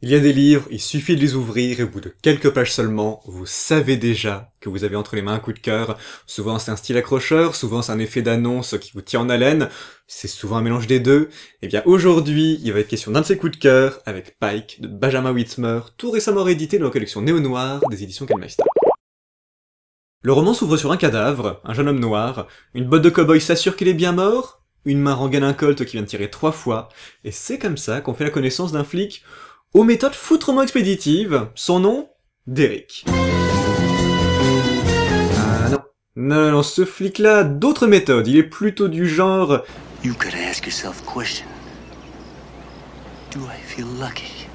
Il y a des livres, il suffit de les ouvrir et au bout de quelques pages seulement, vous savez déjà que vous avez entre les mains un coup de cœur. Souvent c'est un style accrocheur, souvent c'est un effet d'annonce qui vous tient en haleine, c'est souvent un mélange des deux. Et eh bien aujourd'hui, il va être question d'un de ces coups de cœur avec Pike de Benjamin Whitmer, tout récemment réédité dans la collection Néo Noir des éditions Kalmeister. Le roman s'ouvre sur un cadavre, un jeune homme noir, une botte de cow-boy s'assure qu'il est bien mort, une main rengaine un colt qui vient de tirer trois fois, et c'est comme ça qu'on fait la connaissance d'un flic aux méthodes foutrement expéditives, son nom Derrick. Ah, non. Non, non, ce flic-là, d'autres méthodes, il est plutôt du genre... You gotta ask yourself Do I feel lucky?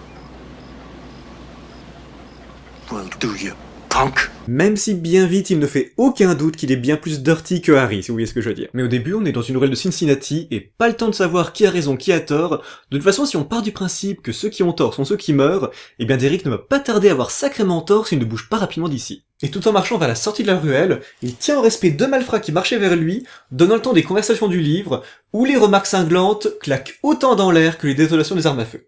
Well, do you? Même si bien vite, il ne fait aucun doute qu'il est bien plus dirty que Harry, si vous voyez ce que je veux dire. Mais au début, on est dans une ruelle de Cincinnati, et pas le temps de savoir qui a raison, qui a tort. De toute façon, si on part du principe que ceux qui ont tort sont ceux qui meurent, eh bien Derek ne va pas tarder à avoir sacrément tort s'il ne bouge pas rapidement d'ici. Et tout en marchant vers la sortie de la ruelle, il tient au respect deux malfrats qui marchaient vers lui, donnant le temps des conversations du livre, où les remarques cinglantes claquent autant dans l'air que les désolations des armes à feu.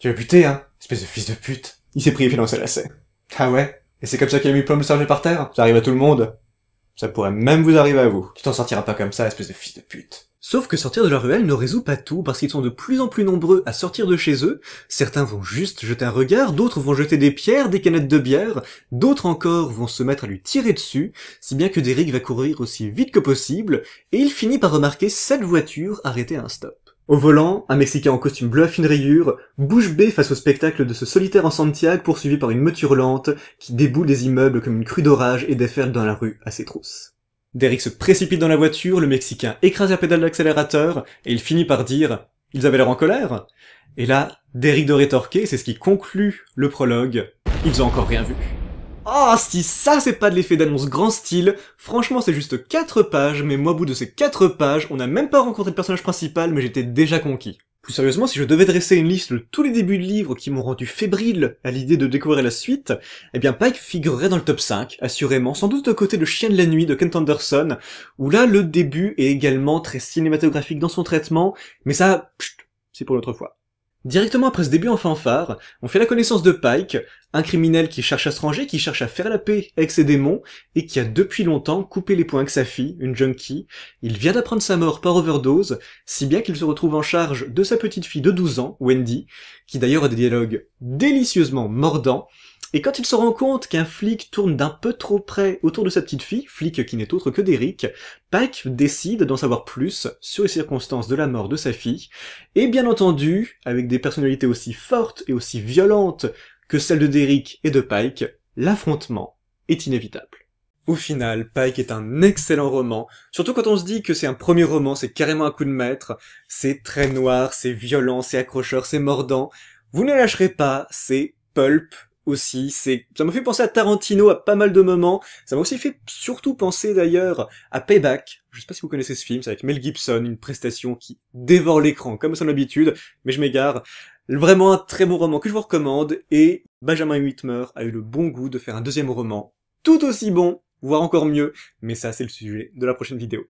Tu as buté, hein Espèce de fils de pute. Il s'est pris et dans la scène. Ah ouais Et c'est comme ça qu'il a mis Plum le par terre Ça arrive à tout le monde. Ça pourrait même vous arriver à vous. Tu t'en sortiras pas comme ça, espèce de fils de pute. Sauf que sortir de la ruelle ne résout pas tout, parce qu'ils sont de plus en plus nombreux à sortir de chez eux. Certains vont juste jeter un regard, d'autres vont jeter des pierres, des canettes de bière, d'autres encore vont se mettre à lui tirer dessus, si bien que Derrick va courir aussi vite que possible, et il finit par remarquer cette voiture arrêtée à un stop. Au volant, un Mexicain en costume bleu à fine rayure, bouche bée face au spectacle de ce solitaire en Santiago poursuivi par une meute lente qui déboule des immeubles comme une crue d'orage et déferle dans la rue à ses trousses. Derrick se précipite dans la voiture, le Mexicain écrase la pédale d'accélérateur et il finit par dire « Ils avaient l'air en colère ?» Et là, Derrick de rétorquer, c'est ce qui conclut le prologue « Ils ont encore rien vu ». Oh, si ça c'est pas de l'effet d'annonce grand style, franchement c'est juste 4 pages, mais moi au bout de ces 4 pages, on n'a même pas rencontré le personnage principal, mais j'étais déjà conquis. Plus sérieusement, si je devais dresser une liste de tous les débuts de livres qui m'ont rendu fébrile à l'idée de découvrir la suite, eh bien Pike figurerait dans le top 5, assurément, sans doute de côté de Chien de la Nuit de Kent Anderson, où là le début est également très cinématographique dans son traitement, mais ça, c'est pour l'autre fois. Directement après ce début en fanfare, on fait la connaissance de Pike, un criminel qui cherche à se ranger, qui cherche à faire la paix avec ses démons, et qui a depuis longtemps coupé les poings avec sa fille, une junkie. Il vient d'apprendre sa mort par overdose, si bien qu'il se retrouve en charge de sa petite fille de 12 ans, Wendy, qui d'ailleurs a des dialogues délicieusement mordants, et quand il se rend compte qu'un flic tourne d'un peu trop près autour de sa petite fille, flic qui n'est autre que Derrick, Pike décide d'en savoir plus sur les circonstances de la mort de sa fille, et bien entendu, avec des personnalités aussi fortes et aussi violentes que celles de Derrick et de Pike, l'affrontement est inévitable. Au final, Pike est un excellent roman, surtout quand on se dit que c'est un premier roman, c'est carrément un coup de maître, c'est très noir, c'est violent, c'est accrocheur, c'est mordant. Vous ne lâcherez pas, c'est pulp aussi. C'est, ça m'a fait penser à Tarantino à pas mal de moments. Ça m'a aussi fait surtout penser d'ailleurs à Payback. Je sais pas si vous connaissez ce film, c'est avec Mel Gibson, une prestation qui dévore l'écran, comme son habitude, mais je m'égare. Vraiment un très bon roman que je vous recommande, et Benjamin Whitmer a eu le bon goût de faire un deuxième roman tout aussi bon, voire encore mieux, mais ça c'est le sujet de la prochaine vidéo.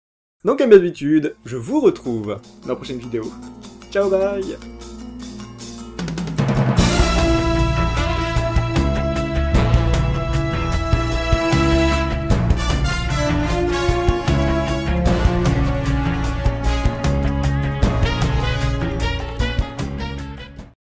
Donc comme d'habitude, je vous retrouve dans la prochaine vidéo. Ciao bye